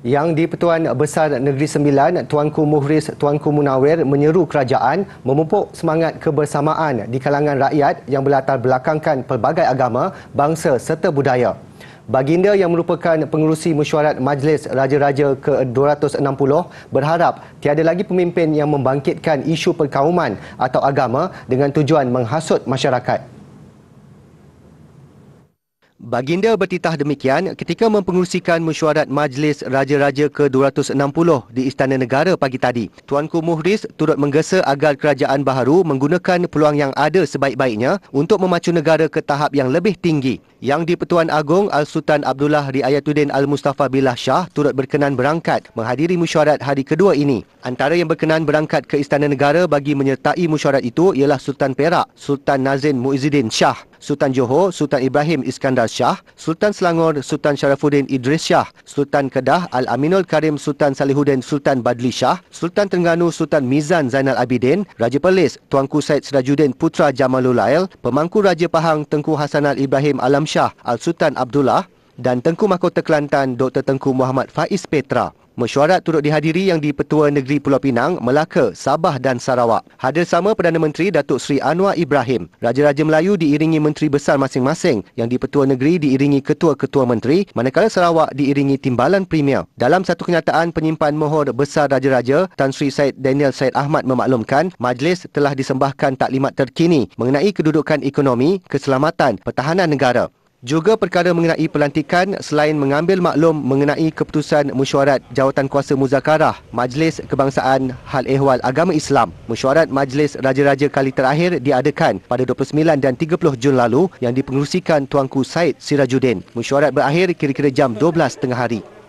Yang di Pertuan Besar Negeri Sembilan, Tuanku Muhriz Tuanku Munawir menyeru kerajaan memupuk semangat kebersamaan di kalangan rakyat yang berlatar belakangkan pelbagai agama, bangsa serta budaya. Baginda yang merupakan pengurusi mesyuarat Majlis Raja-Raja ke-260 berharap tiada lagi pemimpin yang membangkitkan isu perkauman atau agama dengan tujuan menghasut masyarakat. Baginda bertitah demikian ketika mempengerusikan mesyuarat Majlis Raja-Raja ke-260 di Istana Negara pagi tadi. Tuanku Muhriz turut menggesa agar kerajaan baharu menggunakan peluang yang ada sebaik-baiknya untuk memacu negara ke tahap yang lebih tinggi. Yang di-Pertuan Agong Al-Sultan Abdullah Riayatuddin Al-Mustafa Billah Shah turut berkenan berangkat menghadiri mesyuarat hari kedua ini. Antara yang berkenan berangkat ke Istana Negara bagi menyertai mesyuarat itu ialah Sultan Perak, Sultan Nazin Muizuddin Shah. Sultan Johor, Sultan Ibrahim Iskandar Shah, Sultan Selangor, Sultan Sharafuddin Idris Shah, Sultan Kedah, Al-Aminul Karim, Sultan Salihuddin, Sultan Badli Shah, Sultan Terengganu, Sultan Mizan Zainal Abidin, Raja Perlis, Tuanku Syed Sirajuddin Putra Jamalul Ail, Pemangku Raja Pahang, Tengku Hasanal Ibrahim Alam Shah, Al-Sultan Abdullah, dan Tengku Mahkota Kelantan Dr. Tengku Muhammad Faiz Petra. Mesyuarat turut dihadiri yang di Petua Negeri Pulau Pinang, Melaka, Sabah dan Sarawak. Hadir sama Perdana Menteri Datuk Seri Anwar Ibrahim. Raja-raja Melayu diiringi menteri besar masing-masing yang di Petua Negeri diiringi ketua-ketua menteri, manakala Sarawak diiringi timbalan premier. Dalam satu kenyataan penyimpan mohon besar raja-raja, Tan Sri Said Daniel Said Ahmad memaklumkan majlis telah disembahkan taklimat terkini mengenai kedudukan ekonomi, keselamatan, pertahanan negara. Juga perkara mengenai pelantikan selain mengambil maklum mengenai keputusan mesyuarat Kuasa muzakarah Majlis Kebangsaan Hal Ehwal Agama Islam. Mesyuarat Majlis Raja-Raja kali terakhir diadakan pada 29 dan 30 Jun lalu yang dipengerusikan Tuanku Said Sirajuddin. Mesyuarat berakhir kira-kira jam 12 tengah hari.